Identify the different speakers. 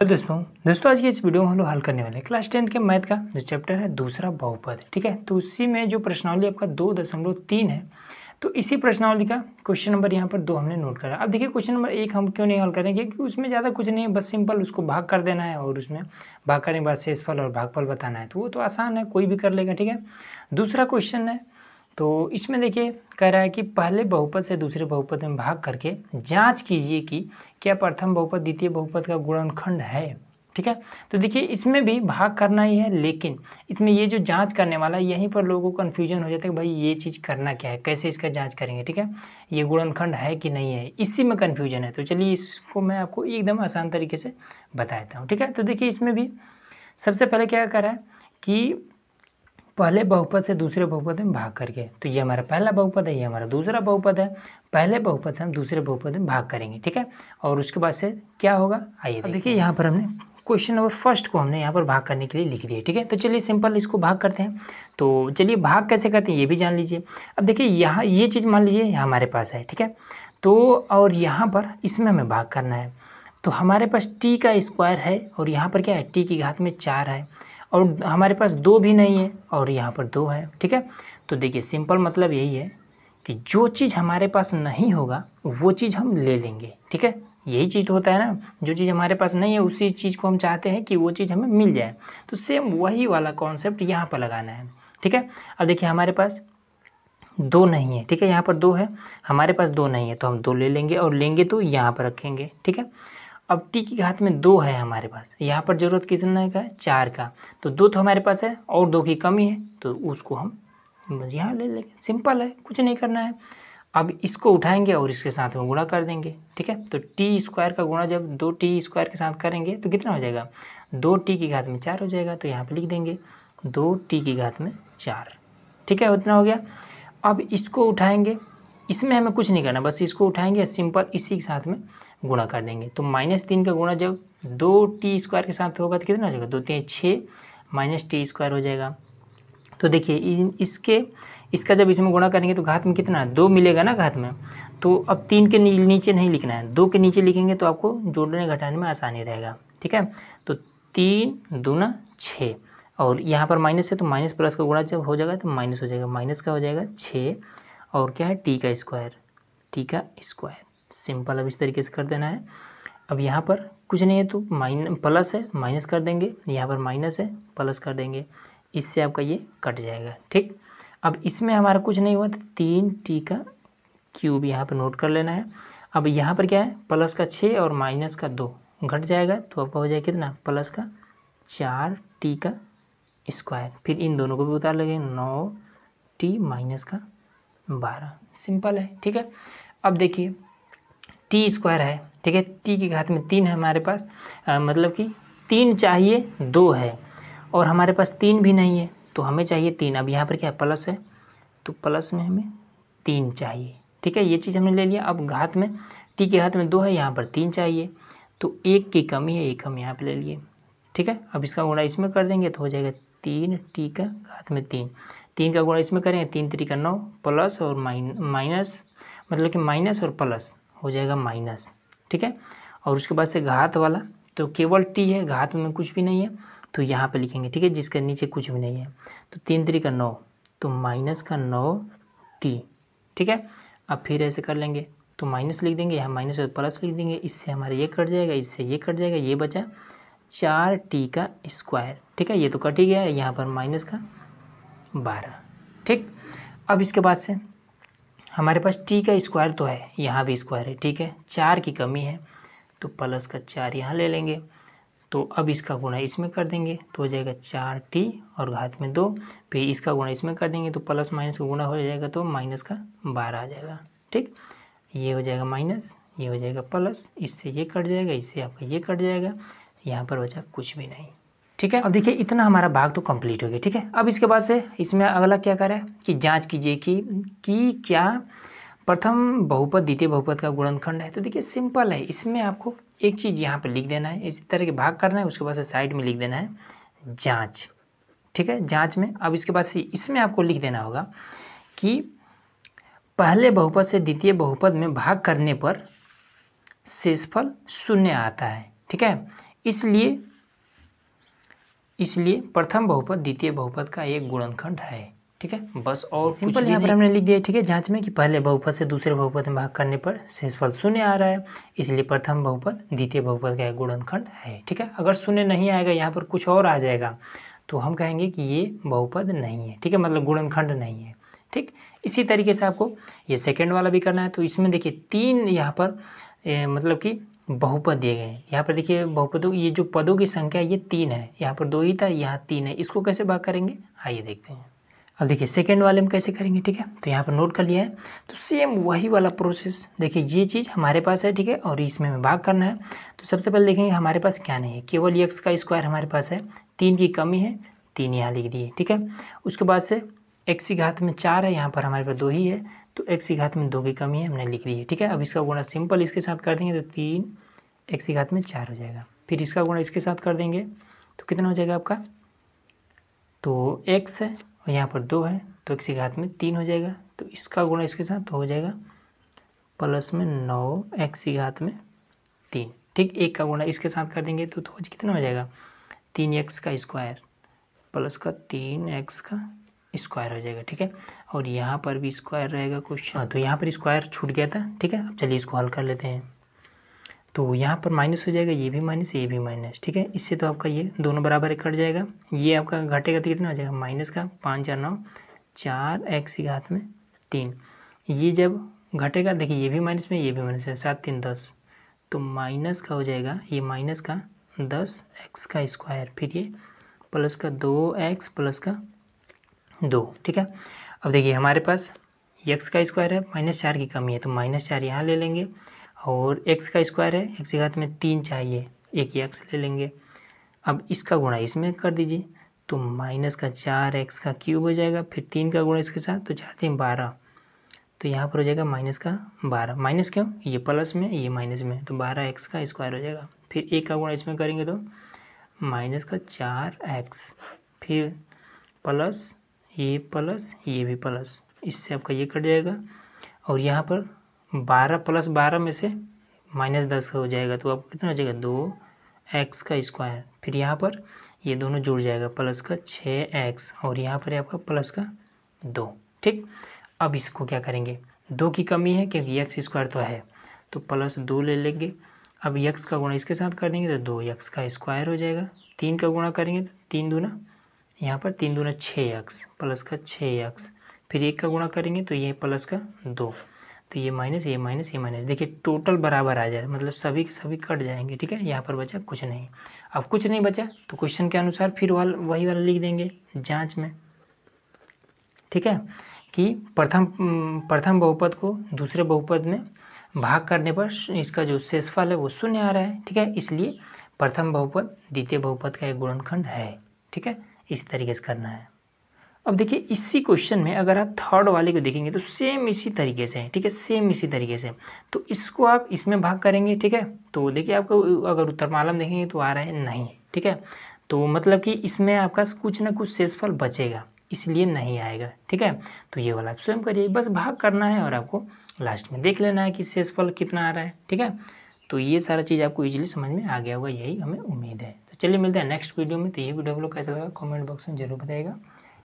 Speaker 1: तो दोस्तों दोस्तों आज की इस वीडियो में हम लोग हल करने वाले क्लास टेंथ के मैथ का जो चैप्टर है दूसरा बहुपद ठीक है तो उसी में जो प्रश्नावली आपका दो दशमलव तीन है तो इसी प्रश्नावली का क्वेश्चन नंबर यहाँ पर दो हमने नोट करा अब देखिए क्वेश्चन नंबर एक हम क्यों नहीं हल करेंगे क्योंकि उसमें ज़्यादा कुछ नहीं है बस सिंपल उसको भाग कर देना है और उसमें भाग करने के बाद शेषफल और भागफल बताना है तो वो तो आसान है कोई भी कर लेगा ठीक है दूसरा क्वेश्चन है तो इसमें देखिए कह रहा है कि पहले बहुपद से दूसरे बहुपद में भाग करके जांच कीजिए कि क्या प्रथम बहुपद द्वितीय बहुपद का गुणनखंड है ठीक है तो देखिए इसमें भी भाग करना ही है लेकिन इसमें ये जो जांच करने वाला है यहीं पर लोगों को कन्फ्यूजन हो जाता है कि भाई ये चीज़ करना क्या है कैसे इसका जाँच करेंगे ठीक है ये गुणनखंड है कि नहीं है इसी में कन्फ्यूजन है तो चलिए इसको मैं आपको एकदम आसान तरीके से बता देता हूँ ठीक है तो देखिए इसमें भी सबसे पहले क्या कर रहा है कि पहले बहुपद से दूसरे बहुपद में भाग करके तो ये हमारा पहला बहुपद है ये हमारा दूसरा बहुपद है पहले बहुपद से हम दूसरे बहुपद में भाग करेंगे ठीक है और उसके बाद से क्या होगा आइए देखिए यहाँ पर हमने क्वेश्चन नंबर फर्स्ट को हमने यहाँ पर भाग करने के लिए लिख दिया ठीक है तो चलिए सिंपल इसको भाग करते हैं तो चलिए भाग कैसे करते हैं ये भी जान लीजिए अब देखिए यहाँ ये चीज़ मान लीजिए हमारे पास है ठीक है तो और यहाँ पर इसमें हमें भाग करना है तो हमारे पास टी का स्क्वायर है और यहाँ पर क्या है टी की घात में चार है और हमारे पास दो भी नहीं है और यहाँ पर दो है ठीक है तो देखिए सिंपल मतलब यही है कि जो चीज़ हमारे पास नहीं होगा वो चीज़ हम ले लेंगे ठीक है यही चीज़ होता है ना जो चीज़ हमारे पास नहीं है उसी चीज़ को हम चाहते हैं कि वो चीज़ हमें मिल जाए तो सेम वही वाला कॉन्सेप्ट यहाँ पर लगाना है ठीक है अब देखिए हमारे पास दो नहीं है ठीक है यहाँ पर दो है हमारे पास दो नहीं है तो हम दो ले लेंगे और लेंगे तो यहाँ पर रखेंगे ठीक है अब टी की घात में दो है हमारे पास यहाँ पर ज़रूरत कितना का है चार का तो दो तो हमारे पास है और दो की कमी है तो उसको हम यहाँ ले लेंगे सिंपल है कुछ नहीं करना है अब इसको उठाएंगे और इसके साथ में गुणा कर देंगे ठीक है तो टी स्क्वायर का गुणा जब दो टी स्क्वायर के साथ करेंगे तो कितना हो जाएगा दो टी की घात में चार हो जाएगा तो यहाँ पर लिख देंगे दो टी की घात में चार ठीक है उतना हो गया अब इसको उठाएंगे इसमें हमें कुछ नहीं करना बस इसको उठाएंगे सिंपल इसी के साथ में गुणा कर देंगे तो माइनस तीन का गुणा जब दो टी स्क्वायर के साथ होगा तो कितना हो जाएगा दो तीन छः माइनस टी स्क्वायर हो जाएगा तो देखिए इसके इसका जब इसमें गुणा करेंगे तो घात में कितना है दो मिलेगा ना घात में तो अब तीन के नीचे नहीं लिखना है दो के नीचे लिखेंगे तो आपको जोड़ने घटाने में आसानी रहेगा ठीक है तो तीन दूना छः और यहाँ पर माइनस है तो माइनस प्लस का गुणा जब हो जाएगा तो माइनस हो जाएगा माइनस का हो जाएगा छः और क्या है टी का स्क्वायर टी का स्क्वायर सिंपल अब इस तरीके से कर देना है अब यहाँ पर कुछ नहीं है तो माइन प्लस है माइनस कर देंगे यहाँ पर माइनस है प्लस कर देंगे इससे आपका ये कट जाएगा ठीक अब इसमें हमारा कुछ नहीं हुआ तो तीन टी का क्यूब यहाँ पर नोट कर लेना है अब यहाँ पर क्या है प्लस का छः और माइनस का दो घट जाएगा तो आपका हो जाएगा कितना प्लस का चार टी का स्क्वायर फिर इन दोनों को भी उतार लगे नौ टी माइनस का बारह सिंपल है ठीक है अब देखिए टी स्क्वायर है ठीक है टी की घात में तीन है हमारे पास आ, मतलब कि तीन चाहिए दो है और हमारे पास तीन भी नहीं है तो हमें चाहिए तीन अब यहाँ पर क्या है प्लस है तो प्लस में हमें तीन चाहिए ठीक है ये चीज़ हमने ले लिया अब घात में टी के घात में दो है यहाँ पर तीन चाहिए तो एक की कमी है एक हम यहाँ पर ले लिए ठीक है अब इसका गुणा इसमें कर देंगे तो हो जाएगा तीन टी का घात में तीन तीन का गुणा इसमें करेंगे तीन त्री का नौ प्लस और माइन माइनस मतलब कि माइनस और प्लस हो जाएगा माइनस ठीक है और उसके बाद से घात वाला तो केवल टी है घात में कुछ भी नहीं है तो यहाँ पे लिखेंगे ठीक है जिसके नीचे कुछ भी नहीं है तो तीन त्री का नौ तो माइनस का नौ टी ठीक है अब फिर ऐसे कर लेंगे तो माइनस लिख देंगे यहाँ माइनस और प्लस लिख देंगे इससे हमारा ये कट जाएगा इससे ये कट जाएगा ये बचा चार टी का स्क्वायर ठीक है ये तो कट ही गया है यहाँ पर माइनस का बारह ठीक अब इसके बाद से हमारे पास टी का स्क्वायर तो है यहाँ भी स्क्वायर है ठीक है चार की कमी है तो प्लस का चार यहाँ ले लेंगे तो अब इसका गुणा इसमें कर देंगे तो हो जाएगा चार टी और घात में दो फिर इसका गुणा इसमें कर देंगे तो प्लस माइनस का गुणा हो जाएगा तो माइनस का बारह आ जाएगा ठीक ये हो जाएगा माइनस ये हो जाएगा प्लस इससे ये कट जाएगा इससे आपका ये कट जाएगा यहाँ पर बचा कुछ भी नहीं ठीक है अब देखिए इतना हमारा भाग तो कंप्लीट हो गया ठीक है अब इसके बाद से इसमें अगला क्या करें कि जांच कीजिए कि कि क्या प्रथम बहुपद द्वितीय बहुपद का गुणनखंड है तो देखिए सिंपल है इसमें आपको एक चीज़ यहाँ पर लिख देना है इसी तरह के भाग करना है उसके बाद से साइड में लिख देना है जाँच ठीक है जाँच में अब इसके बाद से इसमें आपको लिख देना होगा कि पहले बहुपद से द्वितीय बहुपद में भाग करने पर शेषफल शून्य आता है ठीक है इसलिए इसलिए प्रथम बहुपद द्वितीय बहुपद का एक गुणनखंड है ठीक है बस और सिंपल यहाँ पर हमने लिख दिया ठीक है जांच में कि पहले बहुपद से दूसरे बहुपद में भाग करने पर शेषफल शून्य आ रहा है इसलिए प्रथम बहुपद द्वितीय बहुपद का एक गुणनखंड है ठीक है अगर शून्य नहीं आएगा यहाँ पर कुछ और आ जाएगा तो हम कहेंगे कि ये बहुपद नहीं है ठीक है मतलब गुणनखंड नहीं है ठीक इसी तरीके से आपको ये सेकेंड वाला भी करना है तो इसमें देखिए तीन यहाँ पर मतलब कि बहुपद दिए गए हैं यहाँ पर देखिए बहुपदों ये जो पदों की संख्या ये तीन है यहाँ पर दो ही था यहाँ तीन है इसको कैसे भाग करेंगे आइए देखते हैं अब देखिए सेकेंड वाले में कैसे करेंगे ठीक है तो यहाँ पर नोट कर लिया है तो सेम वही वाला प्रोसेस देखिए ये चीज़ हमारे पास है ठीक है और इसमें हमें भाग करना है तो सबसे पहले देखेंगे हमारे पास क्या नहीं है केवल यक्स का स्क्वायर हमारे पास है तीन की कमी है तीन यहाँ लिख दिए ठीक है उसके बाद से एक्स की घात में चार है यहाँ पर हमारे पास दो ही है तो एक्स की घात में दो की कमी है हमने लिख दी है ठीक है अब इसका गुणा सिंपल इसके साथ कर देंगे तो तीन एक्स की घात में चार हो जाएगा फिर इसका गुणा इसके साथ कर देंगे तो कितना हो जाएगा आपका तो एक्स है और यहाँ पर दो है तो एक्स की घात में तीन हो जाएगा तो इसका गुणा इसके साथ हो जाएगा प्लस में नौ एक्स की घात में तीन ठीक एक का गुणा इसके साथ कर देंगे तो, तो कितना हो जाएगा तीन एक्स का स्क्वायर प्लस का तीन एक्स का स्क्वायर हो जाएगा ठीक है और यहाँ पर भी स्क्वायर रहेगा कुछ हाँ तो यहाँ पर स्क्वायर छूट गया था ठीक है अब चलिए इसको हल कर लेते हैं तो यहाँ पर माइनस हो जाएगा ये भी माइनस ये भी माइनस ठीक है इससे तो आपका ये दोनों बराबर कट जाएगा ये आपका घटेगा तो कितना हो जाएगा माइनस का पाँच चार नौ चार एक्स के हाथ में तीन ये जब घटेगा देखिए ये भी माइनस में ये भी माइनस है सात तीन दस तो माइनस का हो जाएगा ये माइनस का दस एक्स का स्क्वायर फिर ये प्लस का दो एक्स प्लस का दो ठीक है अब देखिए हमारे पास एक्स का स्क्वायर है माइनस चार की कमी है तो माइनस चार यहाँ ले लेंगे और एक्स का स्क्वायर है एक्स के हाथ में तीन चाहिए एक एक्स ले लेंगे अब इसका गुणा इसमें कर दीजिए तो माइनस का चार एक्स का क्यूब हो जाएगा फिर तीन का गुणा इसके साथ तो चार तीन बारह तो यहाँ पर हो जाएगा माइनस का बारह माइनस क्यों ये प्लस में ये माइनस में तो बारह एक्स का स्क्वायर हो जाएगा फिर एक का गुणा इसमें करेंगे तो माइनस का चार एक्स फिर प्लस ये प्लस ये भी प्लस इससे आपका ये कट जाएगा और यहाँ पर बारह प्लस बारह में से माइनस दस का हो जाएगा तो आपको कितना हो जाएगा दो एक्स का स्क्वायर फिर यहाँ पर ये दोनों जुड़ जाएगा प्लस का छः एक्स और यहाँ पर आपका प्लस का दो ठीक अब इसको क्या करेंगे दो की कमी है क्योंकि एक्स स्क्वायर तो है तो प्लस दो ले लेंगे अब यक्स का गुणा इसके साथ कर देंगे तो दो यक्स का स्क्वायर हो जाएगा तीन का गुणा करेंगे तो तीन दूना यहाँ पर तीन दूना छः एक्स प्लस का छः एक्स फिर एक का गुणा करेंगे तो ये प्लस का दो तो ये माइनस ये माइनस ये माइनस देखिए टोटल बराबर आ जाए मतलब सभी के सभी कट जाएंगे ठीक है यहाँ पर बचा कुछ नहीं अब कुछ नहीं बचा तो क्वेश्चन के अनुसार फिर वाल वही वाला लिख देंगे जांच में ठीक है कि प्रथम प्रथम बहुपद को दूसरे बहुपद में भाग करने पर इसका जो शेषफल है वो शून्य आ रहा है ठीक है इसलिए प्रथम बहुपद द्वितीय बहुपद का एक गुणनखंड है ठीक है इस तरीके से करना है अब देखिए इसी क्वेश्चन में अगर आप थर्ड वाले को देखेंगे तो सेम इसी तरीके से है ठीक है सेम इसी तरीके से तो इसको आप इसमें भाग करेंगे ठीक है तो देखिए आपको अगर उत्तर मालम देखेंगे तो आ रहा है नहीं ठीक है तो मतलब कि इसमें आपका कुछ ना कुछ शेषफल बचेगा इसलिए नहीं आएगा ठीक है तो ये वाला आप स्वयं करिए बस भाग करना है और आपको लास्ट में देख लेना है कि शेषफल कितना आ रहा है ठीक है तो ये सारा चीज़ आपको इजीली समझ में आ गया होगा यही हमें उम्मीद है तो चलिए मिलते हैं नेक्स्ट वीडियो में तो ये वीडियो आप लोग कैसा लगा कमेंट बॉक्स में जरूर बताएगा